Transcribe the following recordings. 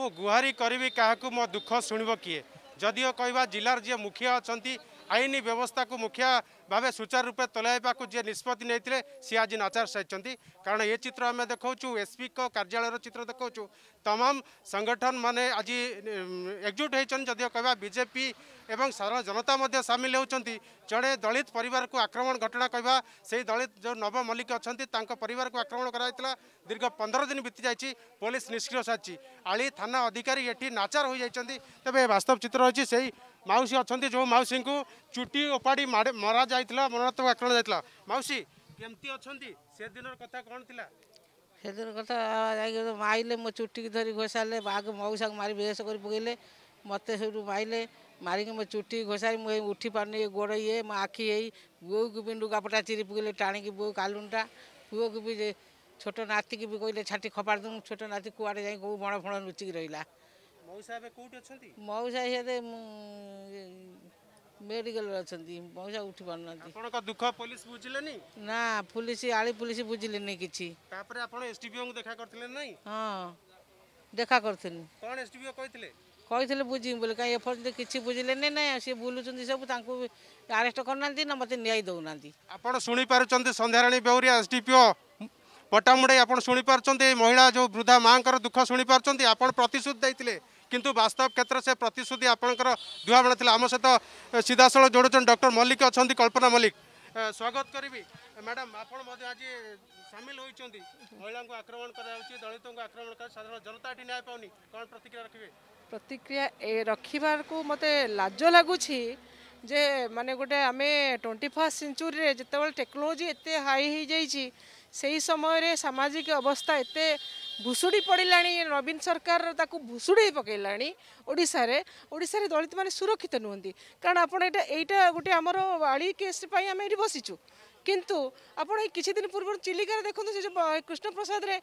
ମୁଁ ଗୁହାରି କରିବି କାହାକୁ ମୋ ଦୁଃଖ ଶୁଣିବ କିଏ ଯଦିଓ କହିବା ଜିଲ୍ଲାର ଯିଏ ମୁଖିଆ ଅଛନ୍ତି ଆଇନ ବ୍ୟବସ୍ଥାକୁ ମୁଖିଆ ଭାବେ ସୁଚାରୁ ରୂପେ ତୋଲାଇବାକୁ ଯିଏ ନିଷ୍ପତ୍ତି ନେଇଥିଲେ ସିଏ ଆଜି ନାଚାର ସାରିଛନ୍ତି କାରଣ ଏ ଚିତ୍ର ଆମେ ଦେଖାଉଛୁ ଏସ୍ପିଙ୍କ କାର୍ଯ୍ୟାଳୟର ଚିତ୍ର ଦେଖାଉଛୁ ତମାମ ସଂଗଠନ ମାନେ ଆଜି ଏକଜୁଟ ହୋଇଛନ୍ତି ଯଦିଓ କହିବା ବିଜେପି ଏବଂ ସାଧାରଣ ଜନତା ମଧ୍ୟ ସାମିଲ ହେଉଛନ୍ତି ଜଣେ ଦଳିତ ପରିବାରକୁ ଆକ୍ରମଣ ଘଟଣା କହିବା ସେହି ଦଳିତ ଯେଉଁ ନବ ମଲ୍ଲିକ ଅଛନ୍ତି ତାଙ୍କ ପରିବାରକୁ ଆକ୍ରମଣ କରାଯାଇଥିଲା ଦୀର୍ଘ ପନ୍ଦର ଦିନ ବିତିଯାଇଛି ପୋଲିସ ନିଷ୍କ୍ରିୟ ସାରିଛି ଆଳି ଥାନା ଅଧିକାରୀ ଏଠି ନାଚାର ହୋଇଯାଇଛନ୍ତି ତେବେ ବାସ୍ତବ ଚିତ୍ର ଅଛି ସେହି ମାଉସୀ ଅଛନ୍ତି ଯେଉଁ ମାଉସୀଙ୍କୁ ଚୁଟି ଓପାଡ଼ି ମରାଯାଇ যাইছিলা মরণাত্মক আক্রমণ যাইছিলা মাউসী কেমতি অছন্তি কথা কোন থিলা সেদিন কথা মাইলে মো চুটিকি ধরি ঘোষালে আগে মৌসাকে মারি বেশ করে পকাইলে মতো সেটু মাইলে মারিকি মো চুটি ঘোষাই মু উঠি পারুনি গোড় ইয়ে মো আখি এই বউকে বি লুগাপটা চিড়ি পকাইলে টাণিকি বউ কালুনটা পুয়কে বি ছোট নাতি কি কইলে ছাটি খপার দেবু ছোট নাতি কুয়াড়ে যাই কেউ বণ ফড় লুচিকি রহিলা মৌসা এবে কোটি অছন্তি মৌসা সেদে ମେଡ଼ିକାଲରେ ଅଛନ୍ତି ପଇସା ଉଠି ପାରୁନାହାନ୍ତି ଆପଣଙ୍କ ଦୁଃଖ ପୋଲିସ ବୁଝିଲେନି ନା ପୋଲିସ ଆଳି ପୋଲିସ ବୁଝିଲେନି କିଛି ତାପରେ ଆପଣ ଏସ୍ଡିପିଓଙ୍କୁ ଦେଖା କରିଥିଲେ ନାଇଁ ହଁ ଦେଖା କରିଥିଲି କ'ଣ ଏସ୍ଡିପିଓ କହିଥିଲେ କହିଥିଲେ ବୁଝିବି ବୋଲି କାହିଁ ଏପର୍ଯ୍ୟନ୍ତ କିଛି ବୁଝିଲେନି ନାଇଁ ସିଏ ବୁଲୁଛନ୍ତି ସବୁ ତାଙ୍କୁ ଆରେଷ୍ଟ କରୁନାହାନ୍ତି ନା ମୋତେ ନ୍ୟାୟ ଦେଉନାହାନ୍ତି ଆପଣ ଶୁଣିପାରୁଛନ୍ତି ସନ୍ଧ୍ୟାରାଣୀ ବେଉରିଆ ଏସ୍ଡିପିଓ ପଟ୍ଟାମୁଣ୍ଡାଇ ଆପଣ ଶୁଣିପାରୁଛନ୍ତି ମହିଳା ଯେଉଁ ବୃଦ୍ଧା ମାଆଙ୍କର ଦୁଃଖ ଶୁଣିପାରୁଛନ୍ତି ଆପଣ ପ୍ରତିଶ୍ରୁତି ଦେଇଥିଲେ কিন্তু বাস্তব ক্ষেত্রে সে প্রতিশ্রুতি আপনার বেড়া লাগে আমার সহ সিধাসল যোড়ুছেন ডক্টর মল্লিক অনেক কল্পনা মল্লিক স্বাগত করবি ম্যাডাম আপনার মধ্যে আজ সামিল হয়েছেন মহিলা আক্রমণ করা হচ্ছে দলিত আক্রমণ করা সাধারণ জনতা এটি ন্যায় পাওনি কম প্রতিক্রিয়া রাখবে প্রতিক্রিয়া রক্ষিবারকু মতো লাজ লাগুছি যে মানে গোটে আমি টোয়েন্টি ফার্স্ট সেঞ্চুরি যেতবে টেকনোলোজি এত হাই হয়ে যাই সেই সময় সামাজিক অবস্থা এত ଭୁଷୁଡ଼ି ପଡ଼ିଲାଣି ନବୀନ ସରକାର ତାକୁ ଭୁଷୁଡ଼ାଇ ପକାଇଲାଣି ଓଡ଼ିଶାରେ ଓଡ଼ିଶାରେ ଦଳିତମାନେ ସୁରକ୍ଷିତ ନୁହନ୍ତି କାରଣ ଆପଣ ଏଇଟା ଏଇଟା ଗୋଟେ ଆମର ଆଳି କେସ୍ ପାଇଁ ଆମେ ଏଠି ବସିଛୁ କିନ୍ତୁ ଆପଣ ଏଇ କିଛି ଦିନ ପୂର୍ବରୁ ଚିଲିକାରେ ଦେଖନ୍ତୁ ସେ ଯେଉଁ କୃଷ୍ଣପ୍ରସାଦରେ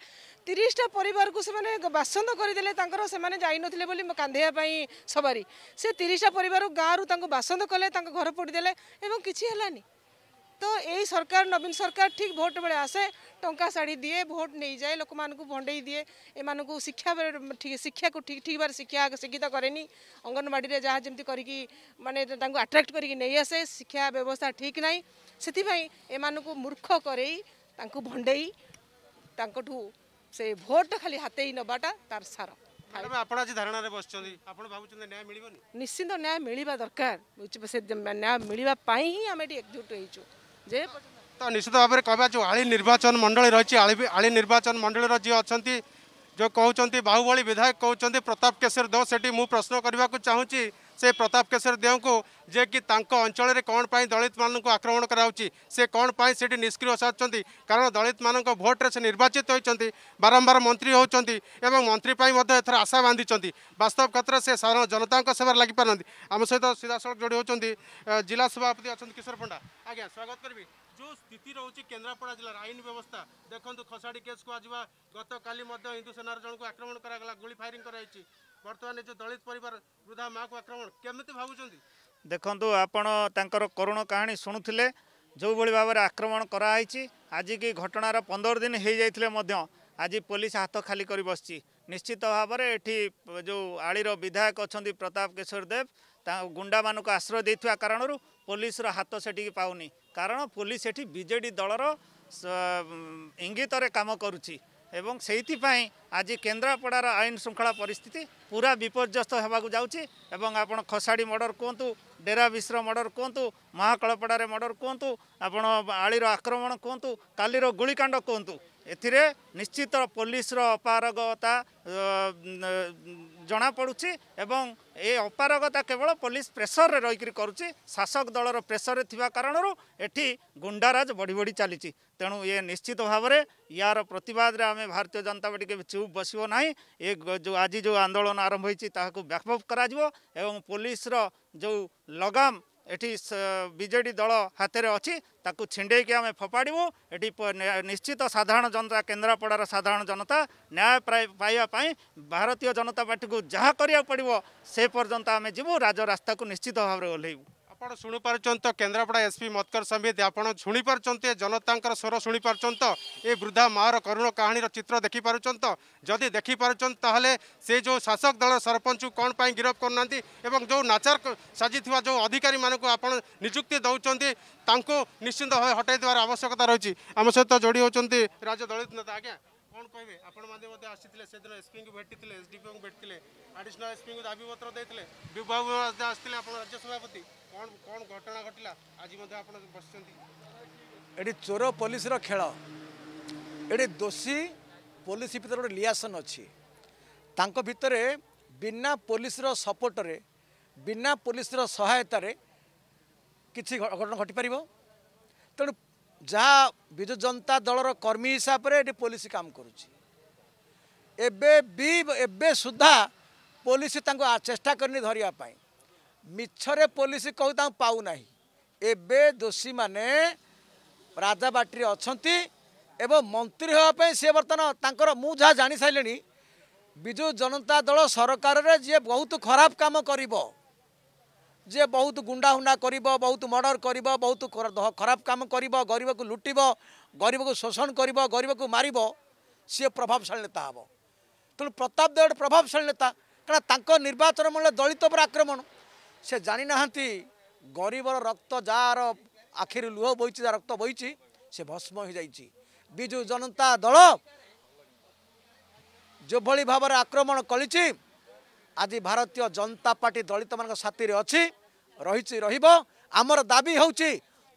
ତିରିଶଟା ପରିବାରକୁ ସେମାନେ ବାସନ୍ଦ କରିଦେଲେ ତାଙ୍କର ସେମାନେ ଯାଇନଥିଲେ ବୋଲି କାନ୍ଧେଇବା ପାଇଁ ସବାରି ସେ ତିରିଶଟା ପରିବାରକୁ ଗାଁରୁ ତାଙ୍କୁ ବାସନ୍ଦ କଲେ ତାଙ୍କ ଘର ପୋଡ଼ିଦେଲେ ଏବଂ କିଛି ହେଲାନି तो यही सरकार नवीन सरकार ठीक भोट बेले आसे टा साड़ी दिए भोट नहीं जाए लोक मूँ भंडे दिए एम को शिक्षा शिक्षा को ठीक ठीक बार शिक्षा शिक्षित कैनी अंगनवाड़ी जहाँ जमी कर मानने आट्राक्ट करके शिक्षा व्यवस्था ठीक ना से मूर्ख करे भंडे से भोट खाली हाते ही नवाटा तार सार निश्चिंत न्याय मिलवा दरकार ବସିଛନ୍ତି एकजुट हो ଯେ ତ ନିଶ୍ଚିତ ଭାବରେ କହିବା ଯେଉଁ ଆଳି ନିର୍ବାଚନ ମଣ୍ଡଳୀ ରହିଛି ଆଳି ଆଳି ନିର୍ବାଚନ ମଣ୍ଡଳୀର ଯିଏ ଅଛନ୍ତି ଯେଉଁ କହୁଛନ୍ତି ବାହୁବଳୀ ବିଧାୟକ କହୁଛନ୍ତି ପ୍ରତାପ କେଶରୀ ଦୋଷ ସେଠି ମୁଁ ପ୍ରଶ୍ନ କରିବାକୁ ଚାହୁଁଛି ସେ ପ୍ରତାପ କେଶର ଦେଓଙ୍କୁ ଯିଏକି ତାଙ୍କ ଅଞ୍ଚଳରେ କ'ଣ ପାଇଁ ଦଳିତମାନଙ୍କୁ ଆକ୍ରମଣ କରାହେଉଛି ସେ କ'ଣ ପାଇଁ ସେଠି ନିଷ୍କ୍ରିୟ ସାରିଛନ୍ତି କାରଣ ଦଳିତମାନଙ୍କ ଭୋଟ୍ରେ ସେ ନିର୍ବାଚିତ ହୋଇଛନ୍ତି ବାରମ୍ବାର ମନ୍ତ୍ରୀ ହେଉଛନ୍ତି ଏବଂ ମନ୍ତ୍ରୀ ପାଇଁ ମଧ୍ୟ ଏଥର ଆଶା ବାନ୍ଧିଛନ୍ତି ବାସ୍ତବ କ୍ଷେତ୍ରରେ ସେ ସାଧାରଣ ଜନତାଙ୍କ ସେବାରେ ଲାଗିପାରନ୍ତି ଆମ ସହିତ ସିଧାସଳଖ ଯୋଡ଼ି ହେଉଛନ୍ତି ଜିଲ୍ଲା ସଭାପତି ଅଛନ୍ତି କିଶୋର ପଣ୍ଡା ଆଜ୍ଞା ସ୍ୱାଗତ କରିବି ଯେଉଁ ସ୍ଥିତି ରହୁଛି କେନ୍ଦ୍ରାପଡ଼ା ଜିଲ୍ଲାର ଆଇନ ବ୍ୟବସ୍ଥା ଦେଖନ୍ତୁ ଖସାଡ଼ି କେସ୍କୁ ଆଜିବା ଗତକାଲି ମଧ୍ୟ ହିନ୍ଦୁ ସେନାର ଜଣକୁ ଆକ୍ରମଣ କରାଗଲା ଗୁଳି ଫାୟାରିଂ କରାଯାଇଛି ବର୍ତ୍ତମାନ ଯେଉଁ ଦଳିତ ପରିବାର ବୃଦ୍ଧା ମାଆକୁ ଆକ୍ରମଣ କେମିତି ଭାବୁଛନ୍ତି ଦେଖନ୍ତୁ ଆପଣ ତାଙ୍କର କରୁଣ କାହାଣୀ ଶୁଣୁଥିଲେ ଯେଉଁଭଳି ଭାବରେ ଆକ୍ରମଣ କରାହେଇଛି ଆଜିକି ଘଟଣାର ପନ୍ଦର ଦିନ ହୋଇଯାଇଥିଲେ ମଧ୍ୟ ଆଜି ପୋଲିସ ହାତ ଖାଲି କରି ବସିଛି ନିଶ୍ଚିତ ଭାବରେ ଏଠି ଯେଉଁ ଆଳିର ବିଧାୟକ ଅଛନ୍ତି ପ୍ରତାପ କିଶୋର ଦେବ ତା ଗୁଣ୍ଡାମାନଙ୍କୁ ଆଶ୍ରୟ ଦେଇଥିବା କାରଣରୁ ପୋଲିସର ହାତ ସେଠିକି ପାଉନି କାରଣ ପୋଲିସ ଏଠି ବିଜେଡ଼ି ଦଳର ଇଙ୍ଗିତରେ କାମ କରୁଛି ଏବଂ ସେଇଥିପାଇଁ ଆଜି କେନ୍ଦ୍ରାପଡ଼ାର ଆଇନ ଶୃଙ୍ଖଳା ପରିସ୍ଥିତି ପୁରା ବିପର୍ଯ୍ୟସ୍ତ ହେବାକୁ ଯାଉଛି ଏବଂ ଆପଣ ଖସାଡ଼ି ମର୍ଡ଼ର କୁହନ୍ତୁ ଡେରା ବିଶ୍ର ମର୍ଡ଼ର କୁହନ୍ତୁ ମହାକଳପଡ଼ାରେ ମର୍ଡ଼ର କୁହନ୍ତୁ ଆପଣ ଆଳିର ଆକ୍ରମଣ କୁହନ୍ତୁ କାଲିର ଗୁଳିକାଣ୍ଡ କୁହନ୍ତୁ ଏଥିରେ ନିଶ୍ଚିତ ପୋଲିସର ଅପାରଗତା ଜଣାପଡ଼ୁଛି ଏବଂ ଏ ଅପାରଗତା କେବଳ ପୋଲିସ ପ୍ରେସରରେ ରହିକରି କରୁଛି ଶାସକ ଦଳର ପ୍ରେସରରେ ଥିବା କାରଣରୁ ଏଠି ଗୁଣ୍ଡାରାଜ ବଢ଼ି ବଢ଼ି ଚାଲିଛି ତେଣୁ ଏ ନିଶ୍ଚିତ ଭାବରେ ୟାର ପ୍ରତିବାଦରେ ଆମେ ଭାରତୀୟ ଜନତା ପାର୍ଟି କେବେ ଚୁପ୍ ବସିବ ନାହିଁ ଏ ଯେଉଁ ଆଜି ଯେଉଁ ଆନ୍ଦୋଳନ ଆରମ୍ଭ ହୋଇଛି ତାହାକୁ ବ୍ୟାପକ କରାଯିବ ଏବଂ ପୋଲିସର ଯେଉଁ ଲଗାମ ଏଠି ବିଜେଡ଼ି ଦଳ ହାତରେ ଅଛି ତାକୁ ଛିଣ୍ଡେଇକି ଆମେ ଫୋପାଡ଼ିବୁ ଏଠି ନିଶ୍ଚିତ ସାଧାରଣ ଜନତା କେନ୍ଦ୍ରାପଡ଼ାର ସାଧାରଣ ଜନତା ନ୍ୟାୟ ପାଇବା ପାଇଁ ଭାରତୀୟ ଜନତା ପାର୍ଟିକୁ ଯାହା କରିବାକୁ ପଡ଼ିବ ସେ ପର୍ଯ୍ୟନ୍ତ ଆମେ ଯିବୁ ରାଜରାସ୍ତାକୁ ନିଶ୍ଚିତ ଭାବରେ ଓହ୍ଲେଇବୁ ଆପଣ ଶୁଣିପାରୁଛନ୍ତି କେନ୍ଦ୍ରାପଡ଼ା ଏସ୍ପି ମତକର ସମିତ ଆପଣ ଶୁଣିପାରୁଛନ୍ତି ଏ ଜନତାଙ୍କର ସ୍ୱର ଶୁଣିପାରୁଛନ୍ତି ଏ ବୃଦ୍ଧା ମାଆର କରୁଣ କାହାଣୀର ଚିତ୍ର ଦେଖିପାରୁଛନ୍ତି ଯଦି ଦେଖିପାରୁଛନ୍ତି ତାହେଲେ ସେ ଯେଉଁ ଶାସକ ଦଳ ସରପଞ୍ଚକୁ କ'ଣ ପାଇଁ ଗିରଫ କରୁନାହାନ୍ତି ଏବଂ ଯେଉଁ ନାଚାର ସାଜିଥିବା ଯେଉଁ ଅଧିକାରୀମାନଙ୍କୁ ଆପଣ ନିଯୁକ୍ତି ଦେଉଛନ୍ତି ତାଙ୍କୁ ନିଶ୍ଚିନ୍ତ ଭାବେ ହଟାଇ ଦେବାର ଆବଶ୍ୟକତା ରହିଛି ଆମ ସହିତ ଯୋଡ଼ି ହେଉଛନ୍ତି ରାଜ୍ୟ ଦଳିତ ନେତା ଆଜ୍ଞା କ'ଣ କହିବେ ଆପଣମାନେ ମଧ୍ୟ ଆସିଥିଲେ ସେଦିନ ଏସ୍ପିଙ୍କୁ ଭେଟିଥିଲେ ଏସ୍ଡିପିଓଙ୍କୁ ଭେଟିଥିଲେ ଆଡ଼ିସନାଲ୍ ଏସ୍ପିଙ୍କୁ ଦାବିପତ୍ର ଦେଇଥିଲେ ବିଭାଗ ମଧ୍ୟ ଆସିଥିଲେ ଆପଣ ରାଜ୍ୟ ସଭାପତି କ'ଣ କ'ଣ ଘଟଣା ଘଟିଲା ଆଜି ମଧ୍ୟ ଆପଣ ବସିଛନ୍ତି ଏଠି ଚୋର ପୋଲିସର ଖେଳ ଏଠି ଦୋଷୀ ପୋଲିସ ଭିତରେ ଗୋଟେ ଲିଆସନ୍ ଅଛି ତାଙ୍କ ଭିତରେ ବିନା ପୋଲିସର ସପୋର୍ଟରେ ବିନା ପୋଲିସର ସହାୟତାରେ କିଛି ଅଘଟଣ ଘଟିପାରିବ ତେଣୁ ଯାହା ବିଜୁ ଜନତା ଦଳର କର୍ମୀ ହିସାବରେ ଏଠି ପୋଲିସ କାମ କରୁଛି ଏବେ ବି ଏବେ ସୁଦ୍ଧା ପୋଲିସ ତାଙ୍କୁ ଚେଷ୍ଟା କରିନି ଧରିବା ପାଇଁ ମିଛରେ ପୋଲିସ କହୁ ତାଙ୍କୁ ପାଉନାହିଁ ଏବେ ଦୋଷୀମାନେ ରାଜାବାଟିରେ ଅଛନ୍ତି ଏବଂ ମନ୍ତ୍ରୀ ହେବା ପାଇଁ ସେ ବର୍ତ୍ତମାନ ତାଙ୍କର ମୁଁ ଯାହା ଜାଣିସାରିଲିଣି ବିଜୁ ଜନତା ଦଳ ସରକାରରେ ଯିଏ ବହୁତ ଖରାପ କାମ କରିବ যে বহুত গুন্ডা হুন্ডা করব বহুত মর্ডর করব বহুত খারাপ কাম করব গরিবক লুটিব গরিবক শোষণ করব গরিবক মারিব সি প্রভাবশালী নেতা হব তেমন প্রতাপ দেব প্রভাবশালী নেতা কারণ তাঁর নির্বাচন মূল্য দলিত উপরে আক্রমণ সে জানি না গরিবর রক্ত যার আখির লুহ বইছে যা রক্ত বইছে সে ভস্ম হয়ে যাই বিজু জনতা দল যেভাবে ভাবে আক্রমণ করেছি আজি ভারতীয় জনতা পার্টি দলিত মান সাথে অছি ରହିଛି ରହିବ ଆମର ଦାବି ହେଉଛି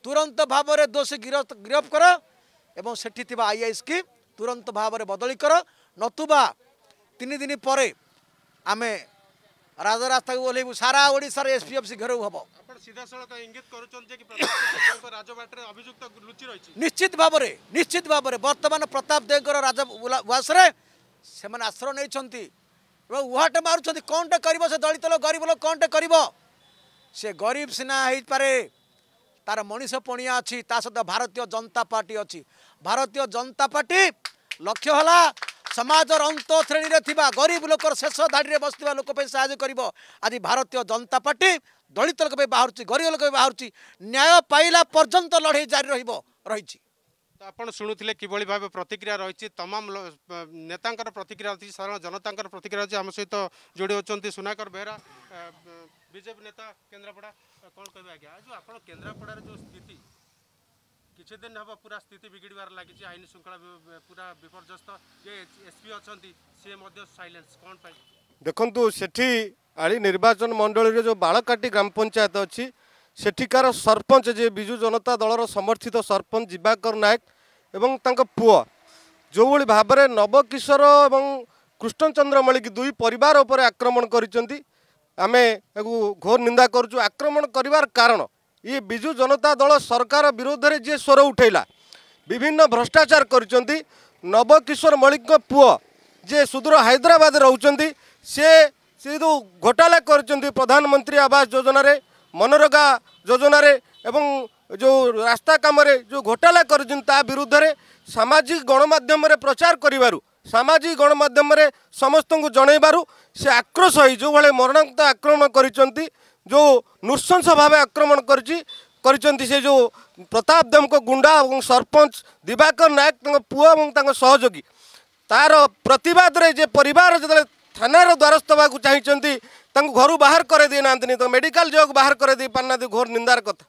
ତୁରନ୍ତ ଭାବରେ ଦୋଷୀ ଗିରଫ ଗିରଫ କର ଏବଂ ସେଠି ଥିବା ଆଇଆଇ ସ୍କିମ୍ ତୁରନ୍ତ ଭାବରେ ବଦଳି କର ନତୁବା ତିନି ଦିନ ପରେ ଆମେ ରାଜରାସ୍ତାକୁ ଓହ୍ଲେଇବୁ ସାରା ଓଡ଼ିଶାରେ ଏସ୍ପିଏଫ୍ସି ଘେରଉ ହେବ ନିଶ୍ଚିତ ଭାବରେ ନିଶ୍ଚିତ ଭାବରେ ବର୍ତ୍ତମାନ ପ୍ରତାପ ଦେଙ୍କର ରାଜ ଉହାସରେ ସେମାନେ ଆଶ୍ରୟ ନେଇଛନ୍ତି ଏବଂ ଉହାଟ ମାରୁଛନ୍ତି କ'ଣଟେ କରିବ ସେ ଦଳିତ ଲୋକ ଗରିବ ଲୋକ କ'ଣଟେ କରିବ সে গরিব সিনা হইপারে তার মনীষ পণিয়া অছি তা সহ ভারতীয় জনতা পার্টি অছি ভারতীয় জনতা পার্টি লক্ষ্য হল সমাজের অন্ত শ্রেণীরে থাকা গরিব লোকর শেষ ধাড়ি বসিবা লোক সাহায্য করব আজ ভারতীয় জনতা পার্টি দলিত লোক পাই গরিব লোক পাই ন্যায় পাইলা পর্যন্ত লড়াই জারি রহব রয়েছে ଆପଣ ଶୁଣୁଥିଲେ କିଭଳି ଭାବେ ପ୍ରତିକ୍ରିୟା ରହିଛି ତମାମ ନେତାଙ୍କର ପ୍ରତିକ୍ରିୟା ଅଛି ସାଧାରଣ ଜନତାଙ୍କର ପ୍ରତିକ୍ରିୟା ଅଛି ଆମ ସହିତ ଯୋଡ଼ି ଅଛନ୍ତି ସୁନାକର ବେହେରା ବିଜେପି ନେତା କେନ୍ଦ୍ରାପଡ଼ା କ'ଣ କହିବେ ଆଜ୍ଞା ଯେଉଁ ଆପଣ କେନ୍ଦ୍ରାପଡ଼ାର ଯେଉଁ ସ୍ଥିତି କିଛି ଦିନ ହେବ ପୁରା ସ୍ଥିତି ବିଗିଡ଼ିବାର ଲାଗିଛି ଆଇନ ଶୃଙ୍ଖଳା ପୁରା ବିପର୍ଯ୍ୟସ୍ତ ଯେ ଏସ୍ ପି ଅଛନ୍ତି ସିଏ ମଧ୍ୟ ସାଇଲେନ୍ସ କ'ଣ ପାଇଁ ଦେଖନ୍ତୁ ସେଠି ଆଳି ନିର୍ବାଚନ ମଣ୍ଡଳୀରେ ଯେଉଁ ବାଳକାଟି ଗ୍ରାମ ପଞ୍ଚାୟତ ଅଛି ସେଠିକାର ସରପଞ୍ଚ ଯିଏ ବିଜୁ ଜନତା ଦଳର ସମର୍ଥିତ ସରପଞ୍ଚ ଦିବାକର ନାୟକ ଏବଂ ତାଙ୍କ ପୁଅ ଯେଉଁଭଳି ଭାବରେ ନବକିଶୋର ଏବଂ କୃଷ୍ଣଚନ୍ଦ୍ର ମଳିକ ଦୁଇ ପରିବାର ଉପରେ ଆକ୍ରମଣ କରିଛନ୍ତି ଆମେ ଏହାକୁ ଘୋର ନିନ୍ଦା କରୁଛୁ ଆକ୍ରମଣ କରିବାର କାରଣ ଇଏ ବିଜୁ ଜନତା ଦଳ ସରକାର ବିରୋଧରେ ଯିଏ ସ୍ୱର ଉଠେଇଲା ବିଭିନ୍ନ ଭ୍ରଷ୍ଟାଚାର କରିଛନ୍ତି ନବକିଶୋର ମଳିକଙ୍କ ପୁଅ ଯିଏ ସୁଦୂର ହାଇଦ୍ରାବାଦ ରହୁଛନ୍ତି ସେ ସେ ଯେଉଁ ଘୋଟାଲା କରିଛନ୍ତି ପ୍ରଧାନମନ୍ତ୍ରୀ ଆବାସ ଯୋଜନାରେ ମନରେଗା ଯୋଜନାରେ ଏବଂ ଯେଉଁ ରାସ୍ତା କାମରେ ଯେଉଁ ଘୋଟାଲା କରିଛନ୍ତି ତା ବିରୁଦ୍ଧରେ ସାମାଜିକ ଗଣମାଧ୍ୟମରେ ପ୍ରଚାର କରିବାରୁ ସାମାଜିକ ଗଣମାଧ୍ୟମରେ ସମସ୍ତଙ୍କୁ ଜଣାଇବାରୁ ସେ ଆକ୍ରୋଶ ହୋଇ ଯେଉଁଭଳି ମରଣାନ୍ତ ଆକ୍ରମଣ କରିଛନ୍ତି ଯେଉଁ ନୃଶଂସ ଭାବେ ଆକ୍ରମଣ କରିଛି କରିଛନ୍ତି ସେ ଯେଉଁ ପ୍ରତାପ ଦେବଙ୍କ ଗୁଣ୍ଡା ଏବଂ ସରପଞ୍ଚ ଦିବାକର ନାୟକ ତାଙ୍କ ପୁଅ ଏବଂ ତାଙ୍କ ସହଯୋଗୀ ତାର ପ୍ରତିବାଦରେ ଯେ ପରିବାର ଯେତେବେଳେ থানার দ্বারস্থ হওয়া চাইছেন তাঁর ঘর বাহার করে দিয়ে না তো মেডিকাল যোগ বাহার করে দিয়ে পার না ঘোর নিন্দার কথা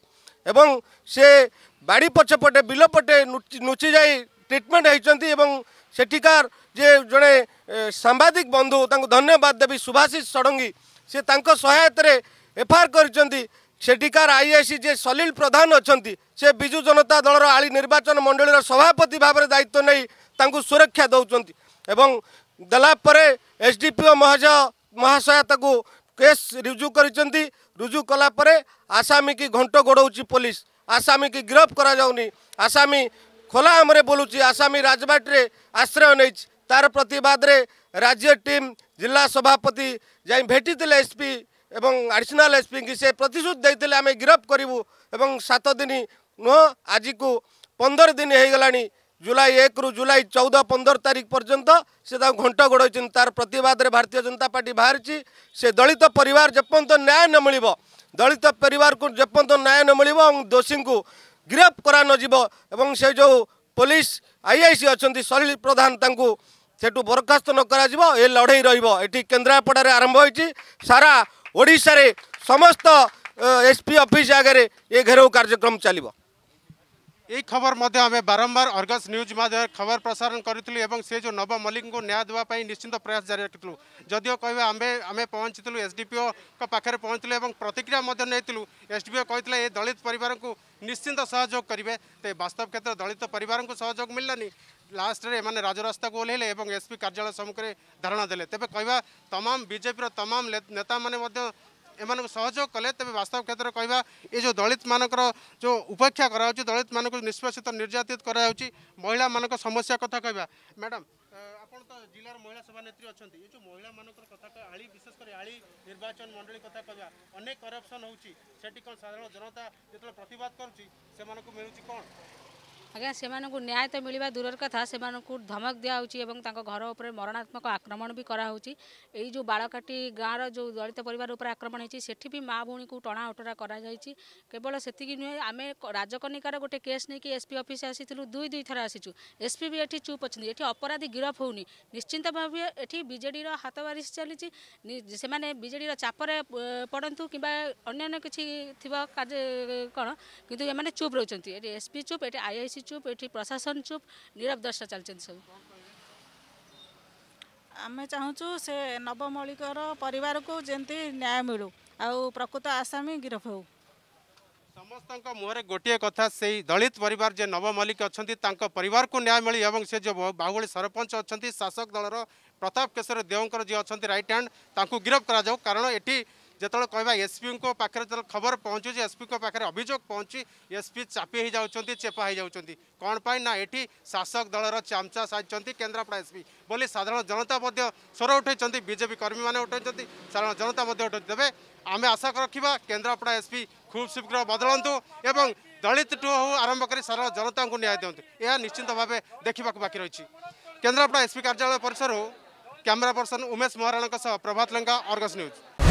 এবং সে বাড়ি পছপটে বিল পটে নুচি যাই ট্রিটমেন্ট হয়েছেন এবং সেটিকার যে জনে সাংবাদিক বন্ধু তা ধন্যবাদ দেবী সুভাষিষ ষড়ঙ্গী সে তাঁক সহায়তায় এফআর করেছেন সেটিকার আইএসি যে সলিল প্রধান অনেক সে বিজু জনতা দলর আলী নির্বাচন মণ্ডলীর সভাপতি ভাবে দায়িত্ব নেই তাঁকু সুরক্ষা দৌঁচ এবং ଦେଲା ପରେ ଏସ୍ ଡି ପି ଓ ମହାଶୟ ମହାଶୟ ତାକୁ କେସ୍ ରୁଜୁ କରିଛନ୍ତି ରୁଜୁ କଲା ପରେ ଆସାମୀକି ଘଣ୍ଟ ଗୋଡ଼ଉଛି ପୋଲିସ ଆସାମୀକି ଗିରଫ କରାଯାଉନି ଆସାମୀ ଖୋଲାଆମରେ ବୋଲୁଛି ଆସାମୀ ରାଜବାଟରେ ଆଶ୍ରୟ ନେଇଛି ତାର ପ୍ରତିବାଦରେ ରାଜ୍ୟ ଟିମ୍ ଜିଲ୍ଲା ସଭାପତି ଯାଇ ଭେଟିଥିଲେ ଏସ୍ପି ଏବଂ ଆଡ଼ିସନାଲ୍ ଏସ୍ପିଙ୍କି ସେ ପ୍ରତିଶ୍ରୁତି ଦେଇଥିଲେ ଆମେ ଗିରଫ କରିବୁ ଏବଂ ସାତ ଦିନ ନୁହଁ ଆଜିକୁ ପନ୍ଦର ଦିନ ହୋଇଗଲାଣି जुलाई एक रु जुलाई चौदह पंदर तारीख पर्यंत से घंट गोड़ तार प्रतवाद भारतीय जनता पार्टी बाहरी से दलित परिवार जपर्यंत न्याय न मिल दलित परिवार को न्याय न मिल दोषी को गिरफ्त करा नजर से जो पुलिस आईआईसी अच्छा सलिल प्रधान सेठू बरखास्त नक कर लड़े रही केन्द्रापड़े आरंभ हो सारा ओडार समस्त एसपी ऑफिस आगे ये घेराव कार्यक्रम चलो এই খবর মধ্যে আমি বারম্বার অর্গস নিউজ মাধ্যমে খবর প্রসারণ করুলু এবং সে যে নব মল্লিক ন্যায় দেওয়া নিশ্চিন্ত প্রয়াস জারি রাখিলু যদিও কহবে আমি আমি পৌঁছিলু এসডিপিও পাখে পৌঁছিলু এবং প্রতিক্রিয়া নিয়েছিল এসডিপিও কে এ দলিত পরিবার নিশ্চিন্ত সহযোগ করবে তো বাস্তব ক্ষেত্রে দলিত পরিবার সহযোগ মিললানি লাস্টে এমানে রাজরাস্তাকে ওহ্লাইলে এবং এসপি কার্যালয় সম্মুখে ধারণা দেলে তবে কহা তমাম বিজেপির তমাম নেতা মানে ଏମାନଙ୍କୁ ସହଯୋଗ କଲେ ତେବେ ବାସ୍ତବ କ୍ଷେତ୍ରରେ କହିବା ଏ ଯେଉଁ ଦଳିତମାନଙ୍କର ଯେଉଁ ଉପେକ୍ଷା କରାହେଉଛି ଦଳିତମାନଙ୍କୁ ନିଷ୍ପେଷିତ ନିର୍ଯାତିତ କରାଯାଉଛି ମହିଳାମାନଙ୍କ ସମସ୍ୟା କଥା କହିବା ମ୍ୟାଡ଼ାମ୍ ଆପଣ ତ ଜିଲ୍ଲାର ମହିଳା ସଭାନେତ୍ରୀ ଅଛନ୍ତି ଏ ଯେଉଁ ମହିଳାମାନଙ୍କର କଥା ଆଳି ବିଶେଷ କରି ଆଳି ନିର୍ବାଚନ ମଣ୍ଡଳୀ କଥା କହିବା ଅନେକ କରପ୍ସନ୍ ହେଉଛି ସେଠି କ'ଣ ସାଧାରଣ ଜନତା ଯେତେବେଳେ ପ୍ରତିବାଦ କରୁଛି ସେମାନଙ୍କୁ ମିଳୁଛି କ'ଣ ଆଜ୍ଞା ସେମାନଙ୍କୁ ନ୍ୟାୟ ତ ମିଳିବା ଦୂରର କଥା ସେମାନଙ୍କୁ ଧମକ ଦିଆହେଉଛି ଏବଂ ତାଙ୍କ ଘର ଉପରେ ମରଣାତ୍ମକ ଆକ୍ରମଣ ବି କରାହେଉଛି ଏଇ ଯେଉଁ ବାଳକାଟି ଗାଁର ଯେଉଁ ଦଳିତ ପରିବାର ଉପରେ ଆକ୍ରମଣ ହେଇଛି ସେଠି ବି ମା ଭଉଣୀକୁ ଟଣା ଅଟରା କରାଯାଇଛି କେବଳ ସେତିକି ନୁହେଁ ଆମେ ରାଜକନିକାର ଗୋଟେ କେସ୍ ନେଇକି ଏସ୍ପି ଅଫିସ୍ ଆସିଥିଲୁ ଦୁଇ ଦୁଇ ଥର ଆସିଛୁ ଏସ୍ପି ବି ଏଠି ଚୁପ୍ ଅଛନ୍ତି ଏଠି ଅପରାଧୀ ଗିରଫ ହେଉନି ନିଶ୍ଚିନ୍ତ ଭାବେ ଏଠି ବିଜେଡ଼ିର ହାତବାରିଶ ଚାଲିଛି ସେମାନେ ବିଜେଡ଼ିର ଚାପରେ ପଡ଼ନ୍ତୁ କିମ୍ବା ଅନ୍ୟାନ୍ୟ କିଛି ଥିବା କାର୍ଯ୍ୟ କ'ଣ କିନ୍ତୁ ଏମାନେ ଚୁପ୍ ରହୁଛନ୍ତି ଏଠି ଏସ୍ପି ଚୁପ୍ ଏଠି ଆଇଆଇସି ଚୁପ୍ ଏଠି ପ୍ରଶାସନ ଚୁପ୍ ନିରବ ଦର୍ଶା ଚାଲିଛନ୍ତି ସବୁ ଆମେ ଚାହୁଁଛୁ ସେ ନବମୌଳିକର ପରିବାରକୁ ଯେମିତି ନ୍ୟାୟ ମିଳୁ ଆଉ ପ୍ରକୃତ ଆସାମୀ ଗିରଫ ହେଉ ସମସ୍ତଙ୍କ ମୁହଁରେ ଗୋଟିଏ କଥା ସେଇ ଦଳିତ ପରିବାର ଯେ ନବ ମଲ୍ଲିକ ଅଛନ୍ତି ତାଙ୍କ ପରିବାରକୁ ନ୍ୟାୟ ମିଳୁ ଏବଂ ସେ ଯେଉଁ ବାହୁଳି ସରପଞ୍ଚ ଅଛନ୍ତି ଶାସକ ଦଳର ପ୍ରତାପ କେଶର ଦେଓଙ୍କର ଯିଏ ଅଛନ୍ତି ରାଇଟ୍ ହ୍ୟାଣ୍ଡ ତାଙ୍କୁ ଗିରଫ କରାଯାଉ କାରଣ ଏଠି যেতবে কহা এসপি পাখে যেত খবর পৌঁছুছে এসপি পাখে অভিযোগ পৌঁছি এসপি চাপি হয়ে যাচ্ছেন চেপা হয়ে যাচ্ছেন কম পাই না এটি শাসক দলর চামচা সাজিছেন কেন্দ্রাপড়া এসপি বলে সাধারণ জনতা মধ্যে স্বর উঠাইছেন বিজেপি কর্মী মানে উঠাইছেন সাধারণ জনতা মধ্যে উঠাই তবে আমি আশা রাখা কেন্দ্রাপড়া এসপি খুব শীঘ্র বদলতু এবং দলিতঠু হো আরম্ভ করে সাধারণ জনতা ন্যায় দিও এ নিশ্চিত ভাবে দেখা বাকি রয়েছে কেন্দ্রাপড়া এসপি কার্যালয় পরিসর camera person Umesh Maharana Prabhat Lenka Argus news